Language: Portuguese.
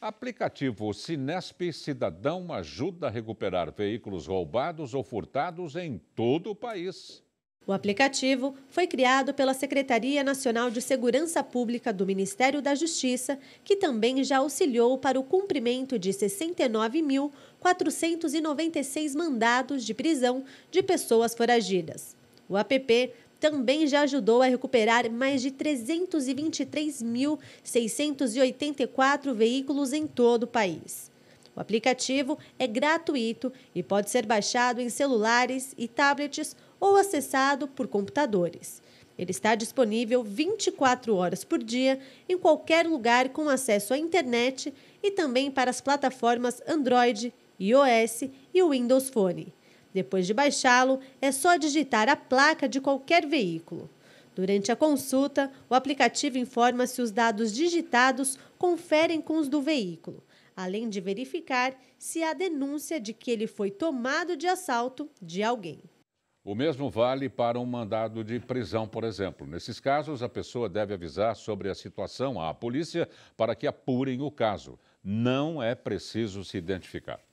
Aplicativo Sinesp Cidadão ajuda a recuperar veículos roubados ou furtados em todo o país. O aplicativo foi criado pela Secretaria Nacional de Segurança Pública do Ministério da Justiça, que também já auxiliou para o cumprimento de 69.496 mandados de prisão de pessoas foragidas. O app também já ajudou a recuperar mais de 323.684 veículos em todo o país. O aplicativo é gratuito e pode ser baixado em celulares e tablets ou acessado por computadores. Ele está disponível 24 horas por dia em qualquer lugar com acesso à internet e também para as plataformas Android, iOS e Windows Phone. Depois de baixá-lo, é só digitar a placa de qualquer veículo. Durante a consulta, o aplicativo informa se os dados digitados conferem com os do veículo, além de verificar se há denúncia de que ele foi tomado de assalto de alguém. O mesmo vale para um mandado de prisão, por exemplo. Nesses casos, a pessoa deve avisar sobre a situação à polícia para que apurem o caso. Não é preciso se identificar.